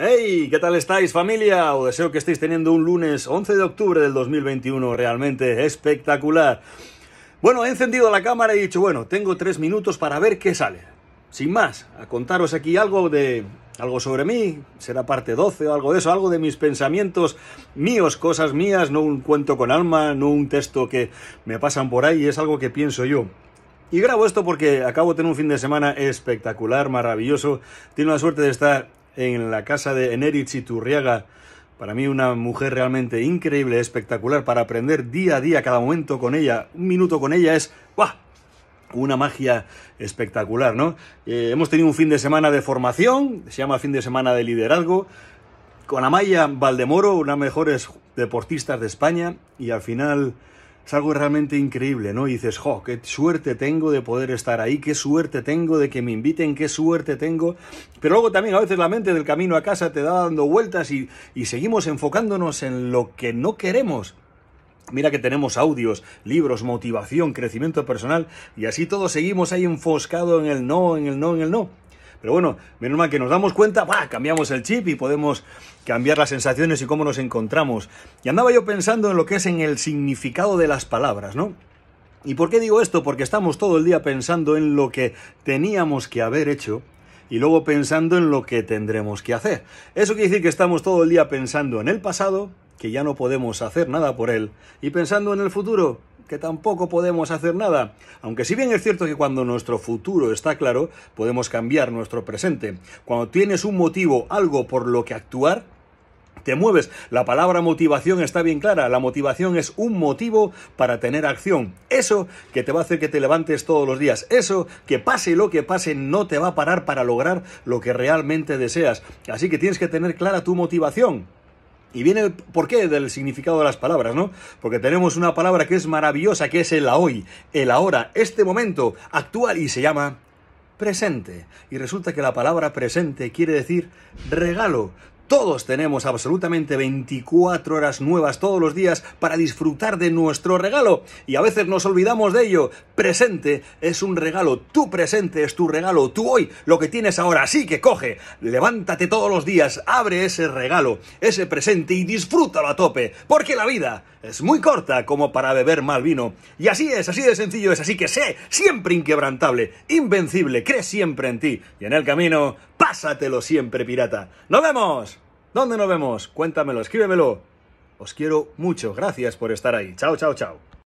¡Hey! ¿Qué tal estáis familia? Os deseo que estéis teniendo un lunes 11 de octubre del 2021 realmente espectacular. Bueno, he encendido la cámara y he dicho, bueno, tengo tres minutos para ver qué sale. Sin más, a contaros aquí algo de... Algo sobre mí, será parte 12 o algo de eso, algo de mis pensamientos míos, cosas mías, no un cuento con alma, no un texto que me pasan por ahí, es algo que pienso yo. Y grabo esto porque acabo de tener un fin de semana espectacular, maravilloso. Tengo la suerte de estar en la casa de y Iturriaga. Para mí una mujer realmente increíble, espectacular, para aprender día a día, cada momento con ella. Un minuto con ella es una magia espectacular, ¿no? Eh, hemos tenido un fin de semana de formación, se llama fin de semana de liderazgo, con Amaya Valdemoro, una de mejores deportistas de España, y al final es algo realmente increíble, ¿no? Y dices, jo, qué suerte tengo de poder estar ahí, qué suerte tengo de que me inviten, qué suerte tengo. Pero luego también a veces la mente del camino a casa te da dando vueltas y, y seguimos enfocándonos en lo que no queremos. Mira que tenemos audios, libros, motivación, crecimiento personal y así todos seguimos ahí enfoscado en el no, en el no, en el no. Pero bueno, menos mal que nos damos cuenta, ¡buah! cambiamos el chip y podemos cambiar las sensaciones y cómo nos encontramos. Y andaba yo pensando en lo que es en el significado de las palabras, ¿no? ¿Y por qué digo esto? Porque estamos todo el día pensando en lo que teníamos que haber hecho y luego pensando en lo que tendremos que hacer. Eso quiere decir que estamos todo el día pensando en el pasado, que ya no podemos hacer nada por él, y pensando en el futuro, que tampoco podemos hacer nada. Aunque si bien es cierto que cuando nuestro futuro está claro, podemos cambiar nuestro presente. Cuando tienes un motivo, algo por lo que actuar, te mueves. La palabra motivación está bien clara. La motivación es un motivo para tener acción. Eso que te va a hacer que te levantes todos los días. Eso que pase lo que pase no te va a parar para lograr lo que realmente deseas. Así que tienes que tener clara tu motivación. Y viene ¿por qué? del significado de las palabras, ¿no? Porque tenemos una palabra que es maravillosa, que es el hoy, el ahora, este momento actual y se llama presente. Y resulta que la palabra presente quiere decir regalo. Todos tenemos absolutamente 24 horas nuevas todos los días para disfrutar de nuestro regalo y a veces nos olvidamos de ello. Presente es un regalo, tu presente es tu regalo, tú hoy lo que tienes ahora, así que coge, levántate todos los días, abre ese regalo, ese presente y disfrútalo a tope, porque la vida es muy corta como para beber mal vino. Y así es, así de sencillo es, así que sé, siempre inquebrantable, invencible, cree siempre en ti y en el camino, pásatelo siempre pirata. ¡Nos vemos! ¿Dónde nos vemos? Cuéntamelo, escríbemelo. Os quiero mucho. Gracias por estar ahí. Chao, chao, chao.